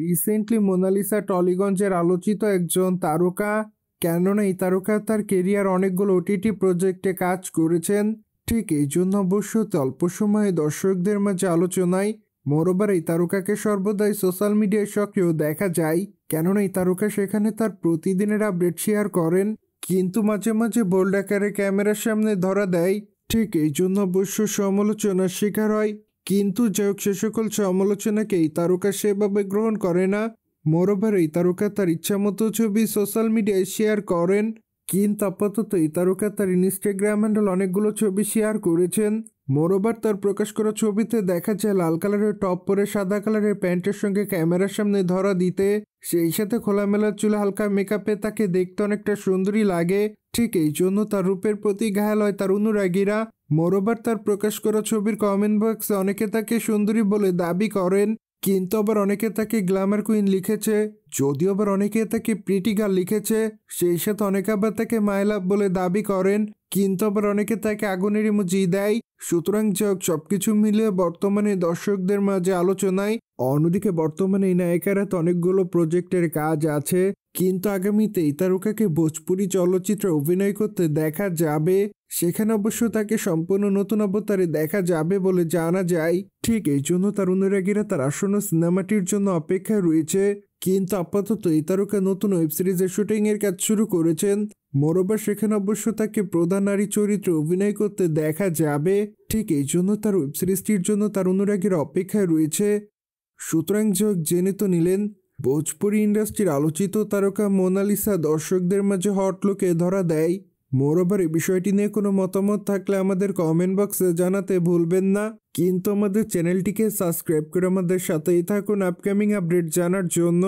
recently Mona Lisa টলিগঞ্জের আলোচিত একজন তারকা কেননা এই তারকা তার কেরিয়ার অনেকগুলো ওটিটি প্রজেক্টে কাজ করেছেন ঠিক এই জন্য অবশ্য অল্প সময়ে দর্শকদের মাঝে আলোচনায় মরবার এই তারকাকে সর্বদাই সোশ্যাল মিডিয়ায় সক্রিয় দেখা যায় কেননা এই তারকা সেখানে তার প্রতিদিনের আপডেট শেয়ার করেন কিন্তু মাঝে মাঝে বোল্ডাকারে আকারে ক্যামেরার সামনে ধরা দেয় ঠিক এই জন্য অবশ্য সমালোচনার শিকার হয় কিন্তু হোক সে সকল সমালোচনাকে এই তারকা সেভাবে গ্রহণ করে না মোরোভার এই তারকা তার ইচ্ছামতো ছবি সোশ্যাল মিডিয়ায় শেয়ার করেন কিন্তু আপাতত এই তারকা তার ইনস্টাগ্রাম হ্যান্ডেল অনেকগুলো ছবি শেয়ার করেছেন মোরোবার তার প্রকাশ করা ছবিতে দেখা যায় লাল কালারের টপ পরে সাদা কালারের প্যান্টের সঙ্গে ক্যামেরার সামনে ধরা দিতে সেই সাথে খোলামেলা চুলে হালকা মেকআপে তাকে দেখতে অনেকটা সুন্দরী লাগে ঠিক এই জন্য তার রূপের প্রতি ঘায়াল হয় তার অনুরাগীরা মরোবার তার প্রকাশ করা ছবির কমেন্ট বক্সে অনেকে তাকে সুন্দরী বলে দাবি করেন কিন্তু আবার অনেকে তাকে গ্ল্যামার কুইন লিখেছে যদিও আবার অনেকে তাকে প্রিটি গার্ল লিখেছে সেই সাথে অনেকে আবার তাকে মাইলাভ বলে দাবি করেন কিন্তু আবার অনেকে তাকে আগুনের ইমুজি দেয় সুতরাং যাক সবকিছু মিলিয়ে বর্তমানে দর্শকদের মাঝে আলোচনায় অন্যদিকে বর্তমানে এই নায়িকার হাতে অনেকগুলো প্রজেক্টের কাজ আছে কিন্তু আগামীতে এই তারকাকে ভোজপুরি চলচ্চিত্রে অভিনয় করতে দেখা যাবে সেখানে অবশ্য তাকে সম্পূর্ণ নতুন অবতারে দেখা যাবে বলে জানা যায় ঠিক এই জন্য তার অনুরাগীরা তার আসন্ন সিনেমাটির জন্য অপেক্ষায় রয়েছে কিন্তু আপাতত এই তারকা নতুন ওয়েব সিরিজের শুটিংয়ের কাজ শুরু করেছেন মরোবার সেখানে অবশ্য তাকে প্রধান নারী চরিত্রে অভিনয় করতে দেখা যাবে ঠিক এই জন্য তার ওয়েব সিরিজটির জন্য তার অনুরাগীরা অপেক্ষায় রয়েছে সুতরাং যোগ জেনে তো নিলেন ভোজপুরি ইন্ডাস্ট্রির আলোচিত তারকা মোনালিসা দর্শকদের মাঝে হটলুকে ধরা দেয় মোরওভার এই বিষয়টি নিয়ে কোনো মতামত থাকলে আমাদের কমেন্ট বক্সে জানাতে ভুলবেন না কিন্তু আমাদের চ্যানেলটিকে সাবস্ক্রাইব করে আমাদের সাথেই থাকুন আপকামিং আপডেট জানার জন্য